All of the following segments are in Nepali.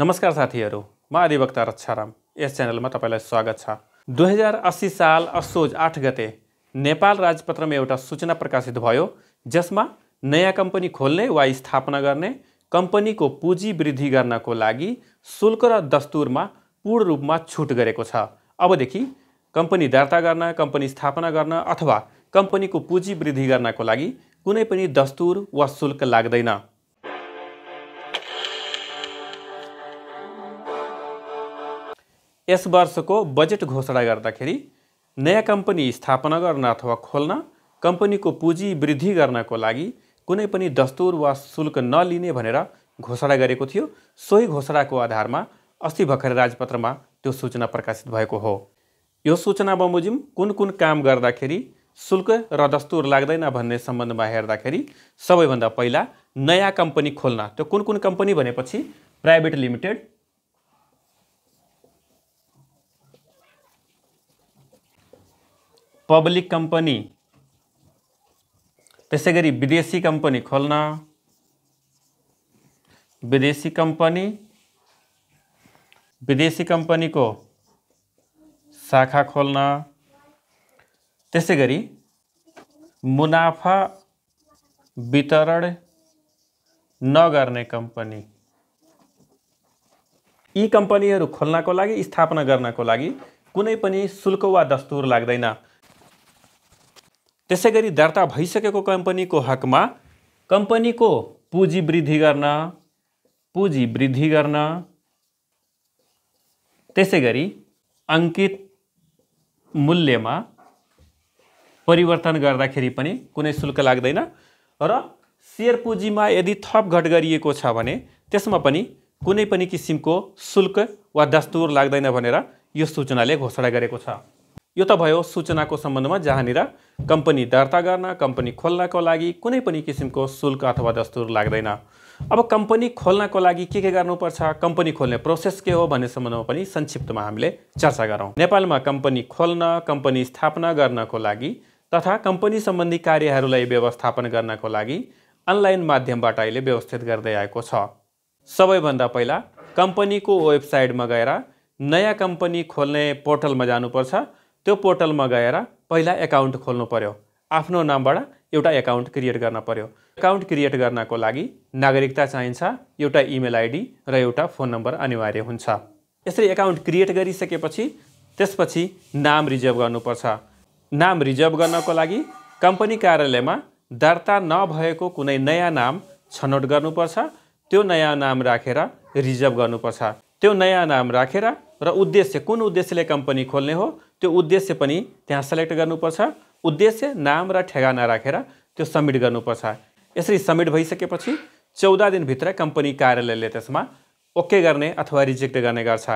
नमस्कार साथीहरू म अधिवक्ता रक्षाराम यस च्यानलमा तपाईँलाई स्वागत छ दुई हजार अस्सी साल असोज आठ गते नेपाल राजपत्रमा एउटा सूचना प्रकाशित भयो जसमा नयाँ कम्पनी खोल्ने वा स्थापना गर्ने कम्पनीको पुँजी वृद्धि गर्नको लागि शुल्क र दस्तुरमा पूर्ण रूपमा छुट गरेको छ अबदेखि कम्पनी दर्ता गर्न कम्पनी स्थापना गर्न अथवा कम्पनीको पुँजी वृद्धि गर्नको लागि कुनै पनि दस्तुर वा शुल्क लाग्दैन इस वर्ष को बजेट घोषणा गर्दाखेरि नयाँ कम्पनी स्थापना गर्न अथवा खोल्न कम्पनीको पुँजी वृद्धि करना को लगी कुछ दस्तुर व शुल्क नलिने भनेर घोषणा गरेको घोषणा को आधार में अस्ति भर्खर राजपत्रमा त्यो सूचना प्रकाशित हो यह सूचना बमोजिम कुन कुन काम कराखे शुल्क र दस्तूर लाग्दैन भन्ने सम्बन्धमा हेर्दाखेरि सबैभन्दा पहिला नयाँ कम्पनी खोल्न त्यो कुन कुन company private limited public company तेगरी विदेशी कंपनी खोलना विदेशी कंपनी विदेशी कंपनी को शाखा खोलना तेगरी मुनाफा वितरण नगर्ने कंपनी यी कम्पनीहरू खोल्नको लागि स्थापना करना को लगी कुछ शुल्क वा दस्तूर लाग्दैन त्यसै गरी दर्ता भइसकेको कम्पनीको हकमा कम्पनीको पुँजी वृद्धि गर्न पुँजी वृद्धि गर्न त्यसै गरी अङ्कित मूल्यमा परिवर्तन गर्दाखेरि पनि कुनै शुल्क लाग्दैन र सेयर पुँजीमा यदि थप घट गरिएको छ भने त्यसमा पनि कुनै पनि किसिमको शुल्क वा दस्तुर लाग्दैन भनेर यो सूचनाले घोषणा गरेको छ यो त भयो सूचनाको सम्बन्धमा जहाँनिर कम्पनी दर्ता गर्न कम्पनी खोल्नको लागि कुनै पनि किसिमको शुल्क अथवा दस्तुर लाग्दैन अब कम्पनी खोल्नको लागि के के गर्नुपर्छ कम्पनी खोल्ने प्रोसेस के हो भन्ने सम्बन्धमा पनि संक्षिप्तमा हामीले चर्चा गरौँ नेपालमा कम्पनी खोल्न कम्पनी स्थापना गर्नको लागि तथा कम्पनी सम्बन्धी कार्यहरूलाई व्यवस्थापन गर्नको लागि अनलाइन माध्यमबाट अहिले व्यवस्थित गर्दै आएको छ सबैभन्दा पहिला कम्पनीको वेबसाइटमा गएर नयाँ कम्पनी खोल्ने पोर्टलमा जानुपर्छ त्यो पोर्टलमा गएर पहिला एकाउन्ट खोल्नु पर्यो आफ्नो नामबाट एउटा एकाउन्ट क्रिएट गर्न पर्यो एकाउन्ट क्रिएट गर्नको लागि नागरिकता चाहिन्छ एउटा इमेल आइडी र एउटा फोन नम्बर अनिवार्य हुन्छ यसरी एकाउन्ट क्रिएट गरिसकेपछि त्यसपछि नाम रिजर्भ गर्नुपर्छ नाम रिजर्भ गर्नको लागि कम्पनी कार्यालयमा दर्ता नभएको कुनै नयाँ नाम छनौट गर्नुपर्छ त्यो नयाँ नाम राखेर रिजर्भ गर्नुपर्छ त्यो नयाँ नाम राखेर र उद्देश्य कुन उद्देश्यले कम्पनी खोल्ने हो त्यो उद्देश्य पनि त्यहाँ सेलेक्ट गर्नुपर्छ उद्देश्य नाम र ठेगाना राखेर त्यो सब्मिट गर्नुपर्छ यसरी सब्मिट भइसकेपछि चौध दिनभित्र कम्पनी कार्यालयले त्यसमा ओके गर्ने अथवा रिजेक्ट गर्ने गर्छ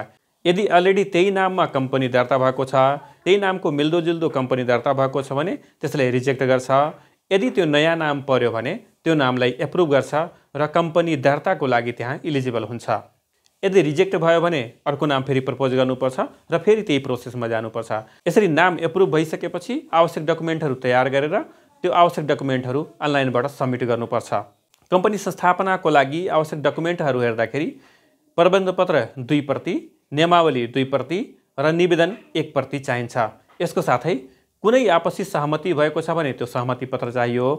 यदि अलरेडी त्यही नाममा कम्पनी दर्ता भएको छ त्यही नामको मिल्दोजुल्दो कम्पनी दर्ता भएको छ भने त्यसले रिजेक्ट गर्छ यदि त्यो नयाँ नाम पर्यो भने त्यो नामलाई एप्रुभ गर्छ र कम्पनी दर्ताको लागि त्यहाँ इलिजिबल हुन्छ यदि रिजेक्ट भयो अर्क नाम फिर प्रपोज गर्नुपर्छ र फेरि प्रोसेस में जानुपर्छ यसरी नाम एप्रूव भइसकेपछि आवश्यक डकुमेंटर तैयार करें तो आवश्यक डकुमेन्टहरू अनलाइनबाट सब्मिट गर्नुपर्छ संस्थापना को लागि आवश्यक डकुमेन्टहरू हेर्दाखेरि प्रबंधपत्र दुई प्रति नियमावली दुई प्रति र निवेदन एक प्रति इसको साथ ही कुछ आपसी सहमति भएको छ सहमति पत्र चाहिए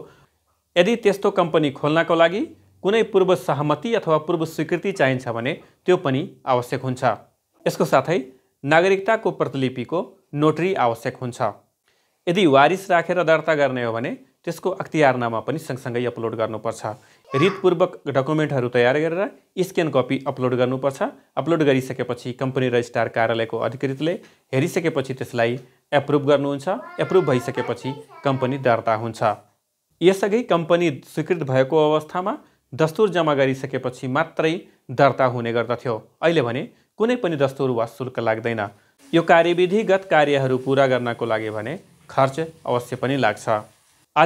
यदि त्यस्तो कम्पनी खोल्नको लागि कुछ पूर्व सहमति अथवा पूर्व स्वीकृति चाहिए भने आवश्यक हुन्छ नागरिकता को प्रतिलिपि को नोटरी आवश्यक हुन्छ यदि वारिस राखेर दर्ता करने हो भने त्यसको अपड पनि सँगसँगै अपलोड गर्नुपर्छ रितपूर्वक डकुमेन्टहरू तयार गरेर स्क्यान कपी अपलोड गर्नुपर्छ अपलोड गरिसकेपछि कम्पनी रजिस्ट्रार कार्यालयको अधिकृतले हेरिसकेपछि त्यसलाई एप्रुभ गर्नुहुन्छ एप्रुभ भइसकेपछि कम्पनी दर्ता हुन्छ यसअघि कम्पनी स्वीकृत भएको अवस्थामा दस्तुर जम्मा गरिसकेपछि मात्रै दर्ता हुने गर्दथ्यो अहिले भने कुनै पनि दस्तुर वा शुल्क लाग्दैन यो कार्यविधिगत कार्यहरू पुरा गर्नको लागि भने खर्च अवश्य पनि लाग्छ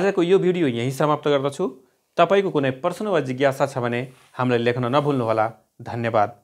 आजको यो भिडियो यहीँ समाप्त गर्दछु तपाईँको कुनै प्रश्न वा जिज्ञासा छ भने हामीलाई लेख्न नभुल्नुहोला धन्यवाद